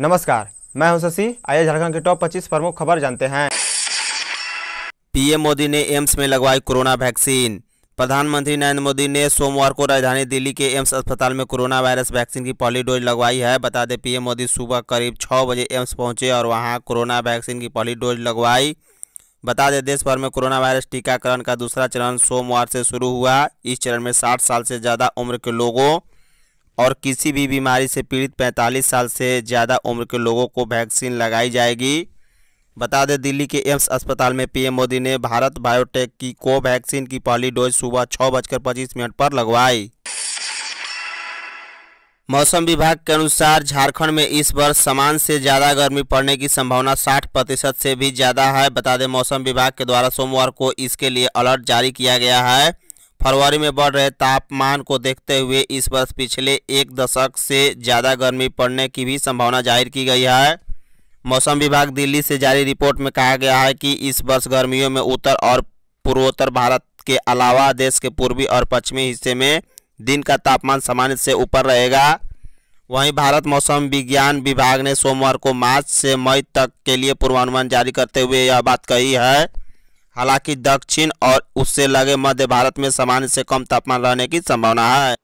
नमस्कार मैं हूं शशि आइए झारखंड के टॉप 25 प्रमुख खबर जानते हैं पीएम मोदी ने एम्स में लगवाई कोरोना वैक्सीन प्रधानमंत्री नरेंद्र मोदी ने सोमवार को राजधानी दिल्ली के एम्स अस्पताल में कोरोना वायरस वैक्सीन की पहली डोज लगवाई है बता दें पीएम मोदी सुबह करीब छः बजे एम्स पहुंचे और वहां कोरोना वैक्सीन की पहली डोज लगवाई बता दें देश भर में कोरोना वायरस टीकाकरण का दूसरा चरण सोमवार से शुरू हुआ इस चरण में साठ साल से ज़्यादा उम्र के लोगों और किसी भी बीमारी से पीड़ित 45 साल से ज़्यादा उम्र के लोगों को वैक्सीन लगाई जाएगी बता दें दिल्ली के एम्स अस्पताल में पीएम मोदी ने भारत बायोटेक की कोवैक्सीन की पहली डोज सुबह छः बजकर पच्चीस मिनट पर लगवाई मौसम विभाग के अनुसार झारखंड में इस वर्ष समान से ज़्यादा गर्मी पड़ने की संभावना 60 प्रतिशत से भी ज़्यादा है बता दें मौसम विभाग के द्वारा सोमवार को इसके लिए अलर्ट जारी किया गया है फरवरी में बढ़ रहे तापमान को देखते हुए इस वर्ष पिछले एक दशक से ज़्यादा गर्मी पड़ने की भी संभावना जाहिर की गई है मौसम विभाग दिल्ली से जारी रिपोर्ट में कहा गया है कि इस वर्ष गर्मियों में उत्तर और पूर्वोत्तर भारत के अलावा देश के पूर्वी और पश्चिमी हिस्से में दिन का तापमान सामान्य से ऊपर रहेगा वहीं भारत मौसम विज्ञान विभाग ने सोमवार को मार्च से मई तक के लिए पूर्वानुमान जारी करते हुए यह बात कही है हालांकि दक्षिण और उससे लगे मध्य भारत में सामान्य से कम तापमान रहने की संभावना है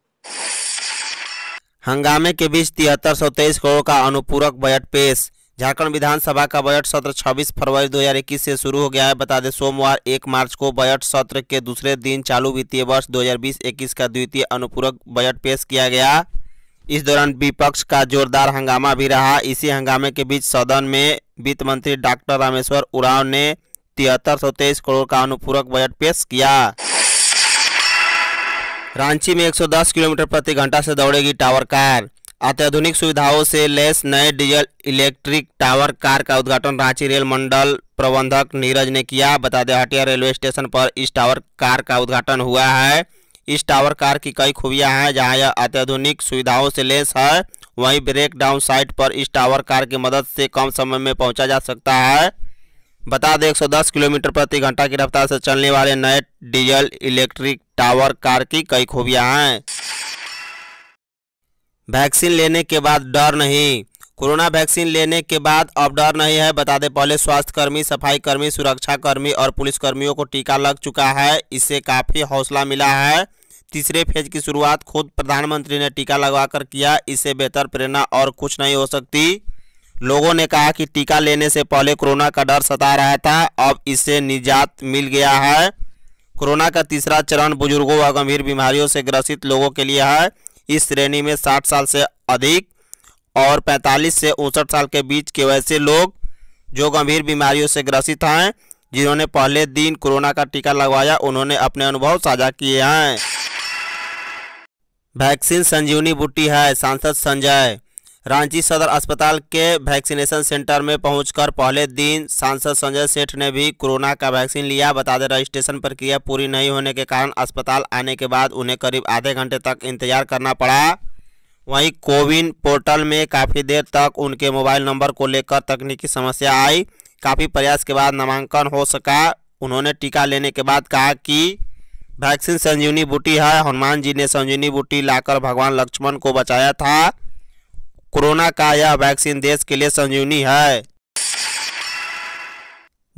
हंगामे के बीच तिहत्तर सौ तेईस करोड़ का अनुपूरक बजट पेश झारखंड विधानसभा का बजट सत्र 26 फरवरी 2021 से शुरू हो गया है बता दें सोमवार 1 मार्च को बजट सत्र के दूसरे दिन चालू वित्तीय वर्ष 2020-21 का द्वितीय अनुपूरक बजट पेश किया गया इस दौरान विपक्ष का जोरदार हंगामा भी रहा इसी हंगामे के बीच सदन में वित्त मंत्री डॉक्टर रामेश्वर उरांव ने तिहत्तर सौ तेईस करोड़ का अनुपूरक बजट पेश किया रांची में 110 किलोमीटर प्रति घंटा से दौड़ेगी टावर कार अत्याधुनिक सुविधाओं से लेस नए डीजल इलेक्ट्रिक टावर कार का उद्घाटन रांची रेल मंडल प्रबंधक नीरज ने किया बता दें हटिया रेलवे स्टेशन पर इस टावर कार का उद्घाटन हुआ है इस टावर कार की कई खूबियां हैं जहां यह अत्याधुनिक सुविधाओं से लेस है वहीं ब्रेक डाउन साइट पर इस टावर कार की मदद से कम समय में पहुंचा जा सकता है बता दें 110 किलोमीटर प्रति घंटा की रफ्तार से चलने वाले नए डीजल इलेक्ट्रिक टावर कार की कई खूबियां हैं वैक्सीन लेने के बाद डर नहीं कोरोना वैक्सीन लेने के बाद अब डर नहीं है बता दें पहले स्वास्थ्यकर्मी सफाईकर्मी सुरक्षाकर्मी और पुलिसकर्मियों को टीका लग चुका है इससे काफ़ी हौसला मिला है तीसरे फेज की शुरुआत खुद प्रधानमंत्री ने टीका कर किया इससे बेहतर प्रेरणा और कुछ नहीं हो सकती लोगों ने कहा कि टीका लेने से पहले कोरोना का डर सता रहा था अब इससे निजात मिल गया है कोरोना का तीसरा चरण बुजुर्गों व गंभीर बीमारियों से ग्रसित लोगों के लिए है इस श्रेणी में 60 साल से अधिक और 45 से उनसठ साल के बीच के वैसे लोग जो गंभीर बीमारियों से ग्रसित हैं जिन्होंने पहले दिन कोरोना का टीका लगवाया उन्होंने अपने अनुभव साझा किए हैं वैक्सीन संजीवनी बूटी है सांसद संजय रांची सदर अस्पताल के वैक्सीनेशन सेंटर में पहुंचकर पहले दिन सांसद संजय सेठ ने भी कोरोना का वैक्सीन लिया बता दें रजिस्ट्रेशन प्रक्रिया पूरी नहीं होने के कारण अस्पताल आने के बाद उन्हें करीब आधे घंटे तक इंतजार करना पड़ा वहीं कोविन पोर्टल में काफ़ी देर तक उनके मोबाइल नंबर को लेकर तकनीकी समस्या आई काफ़ी प्रयास के बाद नामांकन हो सका उन्होंने टीका लेने के बाद कहा कि वैक्सीन संजीवनी बूटी है हनुमान जी ने संजीवनी बूटी लाकर भगवान लक्ष्मण को बचाया था कोरोना का यह वैक्सीन देश के लिए संजीवनी है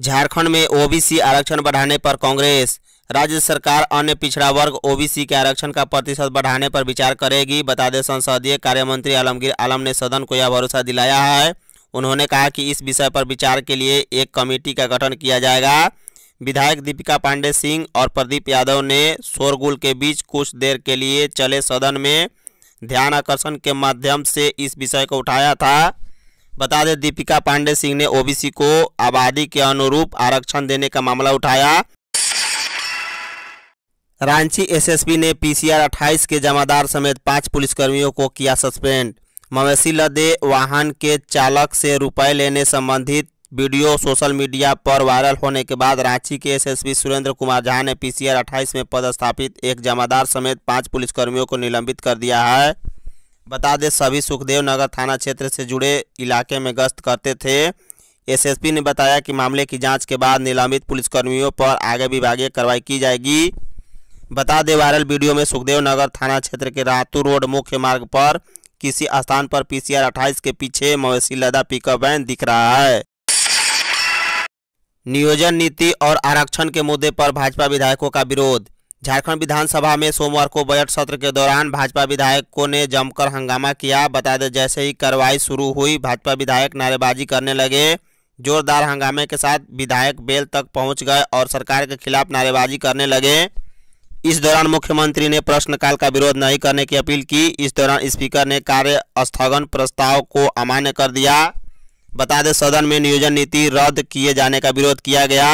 झारखंड में ओबीसी आरक्षण बढ़ाने पर कांग्रेस राज्य सरकार अन्य पिछड़ा वर्ग ओबीसी के आरक्षण का प्रतिशत बढ़ाने पर विचार करेगी बता दें संसदीय कार्य मंत्री आलमगीर आलम ने सदन को यह भरोसा दिलाया है उन्होंने कहा कि इस विषय पर विचार के लिए एक कमेटी का गठन किया जाएगा विधायक दीपिका पांडे सिंह और प्रदीप यादव ने शोरगुल के बीच कुछ देर के लिए चले सदन में ध्यान आकर्षण के माध्यम से इस विषय को उठाया था बता दें दीपिका पांडे सिंह ने ओबीसी को आबादी के अनुरूप आरक्षण देने का मामला उठाया रांची एसएसपी ने पीसीआर 28 के जमादार समेत पांच पुलिसकर्मियों को किया सस्पेंड मवेशी लदे वाहन के चालक से रुपए लेने संबंधित वीडियो सोशल मीडिया पर वायरल होने के बाद रांची के एसएसपी सुरेंद्र कुमार झा ने पीसीआर 28 में पदस्थापित एक जमादार समेत पांच पुलिसकर्मियों को निलंबित कर दिया है बता दें सभी सुखदेव नगर थाना क्षेत्र से जुड़े इलाके में गश्त करते थे एसएसपी ने बताया कि मामले की जांच के बाद निलंबित पुलिसकर्मियों पर आगे विभागीय कार्रवाई की जाएगी बता दें वायरल वीडियो में सुखदेव नगर थाना क्षेत्र के रातू रोड मुख्य मार्ग पर किसी स्थान पर पीसीआर 28 के पीछे मवेशी लदा पिकअप वैन दिख रहा है नियोजन नीति और आरक्षण के मुद्दे पर भाजपा विधायकों का विरोध झारखंड विधानसभा में सोमवार को बजट सत्र के दौरान भाजपा विधायकों ने जमकर हंगामा किया बता दें जैसे ही कार्रवाई शुरू हुई भाजपा विधायक नारेबाजी करने लगे जोरदार हंगामे के साथ विधायक बेल तक पहुंच गए और सरकार के खिलाफ नारेबाजी करने लगे इस दौरान मुख्यमंत्री ने प्रश्नकाल का विरोध नहीं करने की अपील की इस दौरान स्पीकर ने कार्य स्थगन प्रस्ताव को अमान्य कर दिया बता दें सदन में नियोजन नीति रद्द किए जाने का विरोध किया गया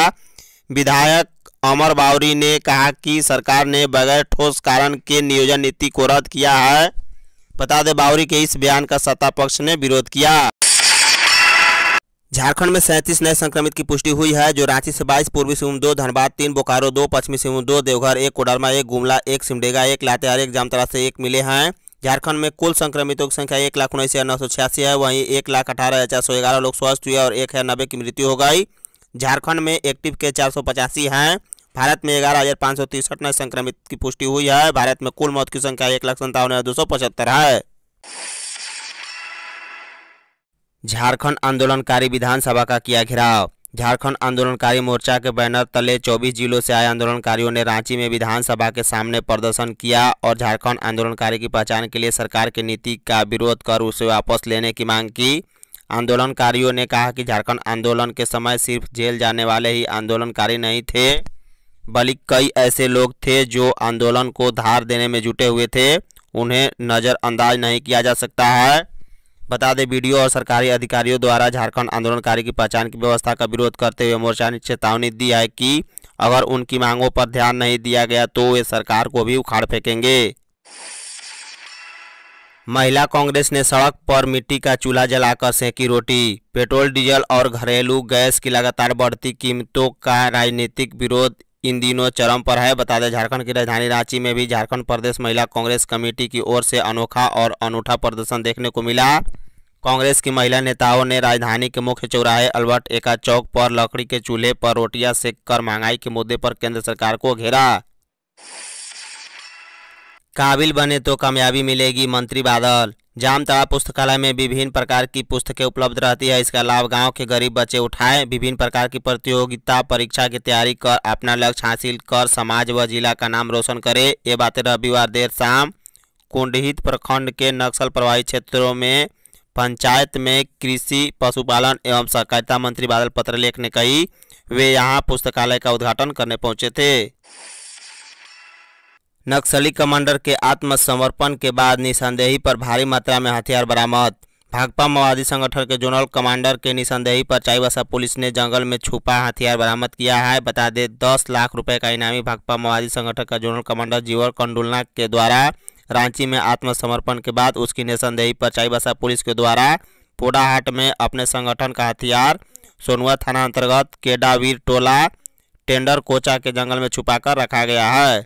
विधायक अमर बावरी ने कहा कि सरकार ने बगैर ठोस कारण के नियोजन नीति को रद्द किया है बता दें बावरी के इस बयान का सत्ता पक्ष ने विरोध किया झारखंड में सैंतीस नए संक्रमित की पुष्टि हुई है जो रांची से बाईस पूर्वी सिंहभूम दो धनबाद तीन बोकारो दो पश्चिमी सिंहभूम दो देवघर एक कोडरमा एक गुमला एक सिमडेगा एक लातेहार एक जामतरा से एक मिले हैं झारखंड में कुल संक्रमितों की संख्या एक लाख उन्नीस हज़ार नौ सौ छियासी है वहीं एक लाख अठारह हज़ार चार सौ ग्यारह लोग स्वस्थ हुए और एक हज़ार नब्बे की मृत्यु हो गई झारखंड में एक्टिव के चार सौ पचासी हैं भारत में ग्यारह हज़ार पाँच सौ तिरसठ नए संक्रमित की पुष्टि हुई है भारत में कुल मौत की संख्या एक लाख संतावन हज़ार दो सौ पचहत्तर है झारखंड आंदोलनकारी विधानसभा का किया घेराव झारखंड आंदोलनकारी मोर्चा के बैनर तले 24 जिलों से आए आंदोलनकारियों ने रांची में विधानसभा के सामने प्रदर्शन किया और झारखंड आंदोलनकारी की पहचान के लिए सरकार की नीति का विरोध कर उसे वापस लेने की मांग की आंदोलनकारियों ने कहा कि झारखंड आंदोलन के समय सिर्फ जेल जाने वाले ही आंदोलनकारी नहीं थे बल्कि कई ऐसे लोग थे जो आंदोलन को धार देने में जुटे हुए थे उन्हें नज़रअंदाज नहीं किया जा सकता है बता दें बीडीओ और सरकारी अधिकारियों द्वारा झारखंड आंदोलनकारी की पहचान की व्यवस्था का विरोध करते हुए मोर्चा ने चेतावनी दी है कि अगर उनकी मांगों पर ध्यान नहीं दिया गया तो वे सरकार को भी उखाड़ फेंकेंगे महिला कांग्रेस ने सड़क पर मिट्टी का चूल्हा जलाकर सेंकी रोटी पेट्रोल डीजल और घरेलू गैस की लगातार बढ़ती कीमतों का राजनीतिक विरोध इन दिनों चरम पर है बता दें झारखंड की राजधानी रांची में भी झारखंड प्रदेश महिला कांग्रेस कमेटी की ओर से अनोखा और अनूठा प्रदर्शन देखने को मिला कांग्रेस की महिला नेताओं ने राजधानी के मुख्य चौराहे अल्बर्ट एका चौक पर लकड़ी के चूल्हे पर रोटियां सेक कर महंगाई के मुद्दे पर केंद्र सरकार को घेरा काबिल बने तो कामयाबी मिलेगी मंत्री बादल जामतड़ा पुस्तकालय में विभिन्न प्रकार की पुस्तकें उपलब्ध रहती है इसका लाभ गांव के गरीब बच्चे उठाएं विभिन्न प्रकार की प्रतियोगिता परीक्षा की तैयारी कर अपना लक्ष्य हासिल कर समाज व जिला का नाम रोशन करें ये बातें रविवार देर शाम कुंडहित प्रखंड के नक्सल प्रभावित क्षेत्रों में पंचायत में कृषि पशुपालन एवं सहकारिता मंत्री बादल पत्रलेख ने कही वे यहाँ पुस्तकालय का उद्घाटन करने पहुँचे थे नक्सली कमांडर के आत्मसमर्पण के बाद निशानदेही पर भारी मात्रा में हथियार बरामद भाकपा माओवादी संगठन के जोनल कमांडर के निशानदेही पर चाईबासा पुलिस ने जंगल में छुपा हथियार बरामद किया है बता दें दस लाख रुपए का इनामी भाकपा माओवादी संगठन का जोनल कमांडर जीवर कंडुलना के द्वारा रांची में आत्मसमर्पण के बाद उसकी निशानदेही पर चाईबासा पुलिस के द्वारा पोडाहाट में अपने संगठन का हथियार सोनुआ थाना अंतर्गत केडावीर टोला टेंडर कोचा के जंगल में छुपा रखा गया है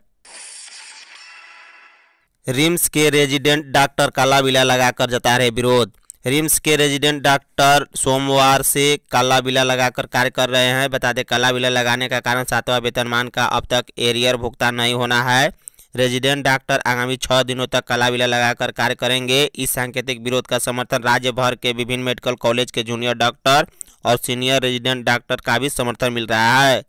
रिम्स के रेजिडेंट डॉक्टर काला बिला लगाकर जता रहे विरोध रिम्स के रेजिडेंट डॉक्टर सोमवार से काला बिला लगाकर कार्य कर रहे हैं बता दें काला बिला लगाने का कारण सातवां वेतनमान का अब तक एरियर भुगतान नहीं होना है रेजिडेंट डॉक्टर आगामी छः दिनों तक काला बिला लगाकर कार्य करेंगे इस सांकेतिक विरोध का समर्थन राज्य भर के विभिन्न मेडिकल कॉलेज के जूनियर डॉक्टर और सीनियर रेजिडेंट डॉक्टर का भी समर्थन मिल रहा है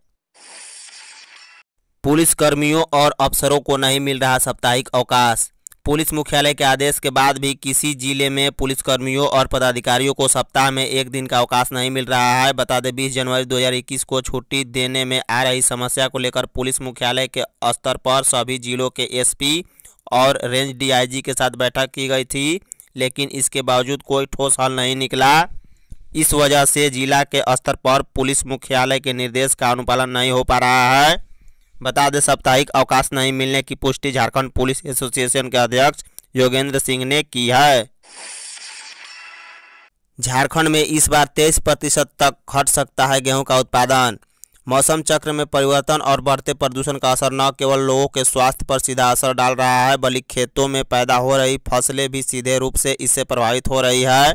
पुलिसकर्मियों और अफसरों को नहीं मिल रहा साप्ताहिक अवकाश पुलिस मुख्यालय के आदेश के बाद भी किसी जिले में पुलिसकर्मियों और पदाधिकारियों को सप्ताह में एक दिन का अवकाश नहीं मिल रहा है बता दें बीस जनवरी 2021 को छुट्टी देने में आ रही समस्या को लेकर पुलिस मुख्यालय के स्तर पर सभी जिलों के एसपी और रेंज डीआईजी के साथ बैठक की गई थी लेकिन इसके बावजूद कोई ठोस हल नहीं निकला इस वजह से जिला के स्तर पर पुलिस मुख्यालय के निर्देश का अनुपालन नहीं हो पा रहा है बता दें साप्ताहिक अवकाश नहीं मिलने की पुष्टि झारखंड पुलिस एसोसिएशन के अध्यक्ष योगेंद्र सिंह ने की है झारखंड में इस बार तेईस प्रतिशत तक घट सकता है गेहूं का उत्पादन मौसम चक्र में परिवर्तन और बढ़ते प्रदूषण का असर न केवल लोगों के स्वास्थ्य पर सीधा असर डाल रहा है बल्कि खेतों में पैदा हो रही फसलें भी सीधे रूप से इससे प्रभावित हो रही है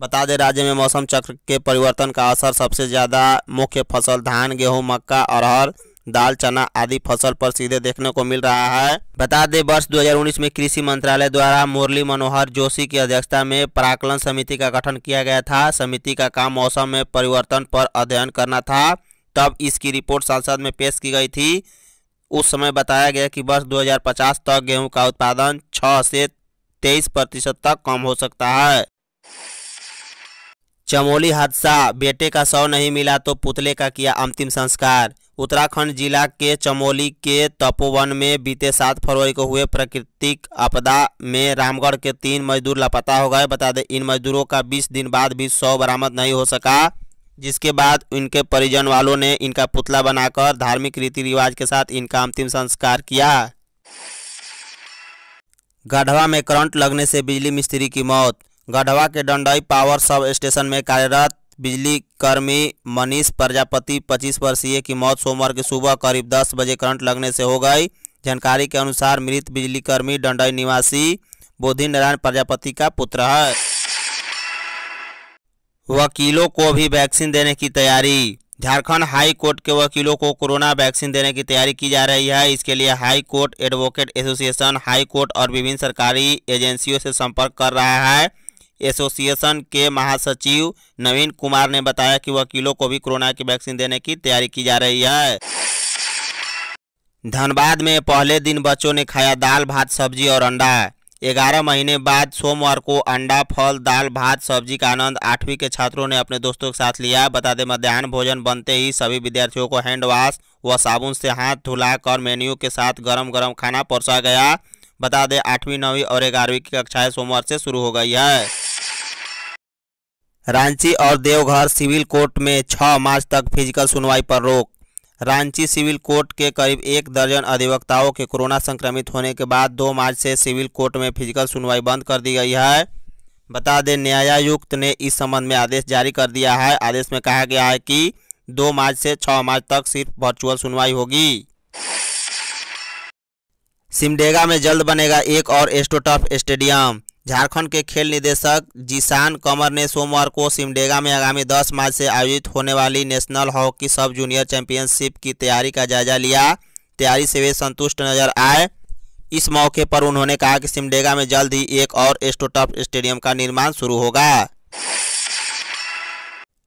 बता दें राज्य में मौसम चक्र के परिवर्तन का असर सबसे ज़्यादा मुख्य फसल धान गेहूं मक्का अरहर दाल चना आदि फसल पर सीधे देखने को मिल रहा है बता दें वर्ष 2019 में कृषि मंत्रालय द्वारा मुरली मनोहर जोशी की अध्यक्षता में पराकलन समिति का गठन किया गया था समिति का काम मौसम में परिवर्तन पर अध्ययन करना था तब इसकी रिपोर्ट संसद में पेश की गई थी उस समय बताया गया कि वर्ष 2050 तक गेहूं का उत्पादन 6 से 23 प्रतिशत तक कम हो सकता है चमोली हादसा बेटे का शव नहीं मिला तो पुतले का किया अंतिम संस्कार उत्तराखंड जिला के चमोली के तपोवन में बीते सात फरवरी को हुए प्राकृतिक आपदा में रामगढ़ के तीन मजदूर लापता हो गए बता दें इन मजदूरों का बीस दिन बाद भी शव बरामद नहीं हो सका जिसके बाद इनके परिजन वालों ने इनका पुतला बनाकर धार्मिक रीति रिवाज के साथ इनका अंतिम संस्कार किया गढ़वा में करंट लगने से बिजली मिस्त्री की मौत गढ़वा के डंडई पावर सब स्टेशन में कार्यरत बिजली कर्मी मनीष प्रजापति 25 वर्षीय की मौत सोमवार की सुबह करीब 10 बजे करंट लगने से हो गई जानकारी के अनुसार मृत बिजली कर्मी डंडई निवासी बोधि नारायण प्रजापति का पुत्र है वकीलों को भी वैक्सीन देने की तैयारी झारखंड हाई कोर्ट के वकीलों को कोरोना वैक्सीन देने की तैयारी की जा रही है इसके लिए high court advocate association high court और विभिन्न सरकारी एजेंसियों से संपर्क कर रहा है एसोसिएशन के महासचिव नवीन कुमार ने बताया कि वकीलों को भी कोरोना की वैक्सीन देने की तैयारी की जा रही है धनबाद में पहले दिन बच्चों ने खाया दाल भात सब्जी और अंडा ग्यारह महीने बाद सोमवार को अंडा फल दाल भात सब्जी का आनंद आठवीं के छात्रों ने अपने दोस्तों के साथ लिया बता दें मध्यान्ह भोजन बनते ही सभी विद्यार्थियों को हैंड वॉश व साबुन से हाथ धुलाकर मेन्यू के साथ गरम गरम खाना परोसा गया बता दें आठवीं नौवीं और ग्यारहवीं की कक्षाएं सोमवार से शुरू हो गई है रांची और देवघर सिविल कोर्ट में 6 मार्च तक फिजिकल सुनवाई पर रोक रांची सिविल कोर्ट के करीब एक दर्जन अधिवक्ताओं के कोरोना संक्रमित होने के बाद 2 मार्च से सिविल कोर्ट में फिजिकल सुनवाई बंद कर दी गई है बता दें न्यायायुक्त ने इस संबंध में आदेश जारी कर दिया है आदेश में कहा गया है कि 2 मार्च से 6 मार्च तक सिर्फ वर्चुअल सुनवाई होगी सिमडेगा में जल्द बनेगा एक और एस्टोटफ स्टेडियम झारखंड के खेल निदेशक जीशान कंवर ने सोमवार को सिमडेगा में आगामी 10 मार्च से आयोजित होने वाली national hockey sub junior championship की तैयारी का जायजा लिया तैयारी से वे संतुष्ट नजर आए इस मौके पर उन्होंने कहा कि सिमडेगा में जल्द ही एक और एस्टोटफ स्टेडियम का निर्माण शुरू होगा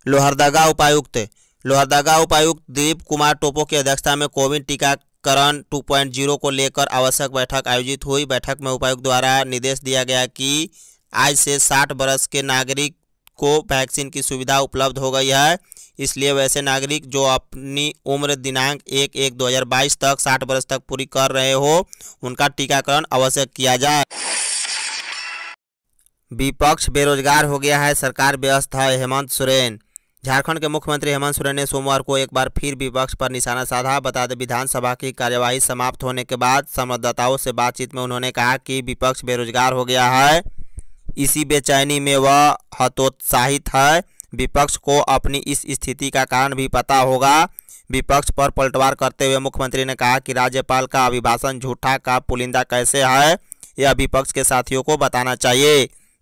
लोहरदगा उपायुक्त लोहरदगा उपायुक्त दीप कुमार टोपो की अध्यक्षता में कोविड टीका करण 2.0 को लेकर आवश्यक बैठक आयोजित हुई बैठक में उपायुक्त द्वारा निर्देश दिया गया कि आज से 60 वर्ष के नागरिक को वैक्सीन की सुविधा उपलब्ध हो गई है इसलिए वैसे नागरिक जो अपनी उम्र दिनांक एक एक 2022 तक 60 वर्ष तक पूरी कर रहे हो उनका टीकाकरण अवश्य किया जाए विपक्ष बेरोजगार हो गया है सरकार व्यस्त है हेमंत सोरेन झारखंड के मुख्यमंत्री हेमंत सोरेन ने सोमवार को एक बार फिर विपक्ष पर निशाना साधा बता दें विधानसभा की कार्यवाही समाप्त होने के बाद संवाददाताओं से बातचीत में उन्होंने कहा कि विपक्ष बेरोजगार हो गया है इसी बेचैनी में वह हतोत्साहित है विपक्ष को अपनी इस स्थिति का कारण भी पता होगा विपक्ष पर पलटवार करते हुए मुख्यमंत्री ने कहा कि राज्यपाल का अभिभाषण झूठा का पुलिंदा कैसे है यह विपक्ष के साथियों को बताना चाहिए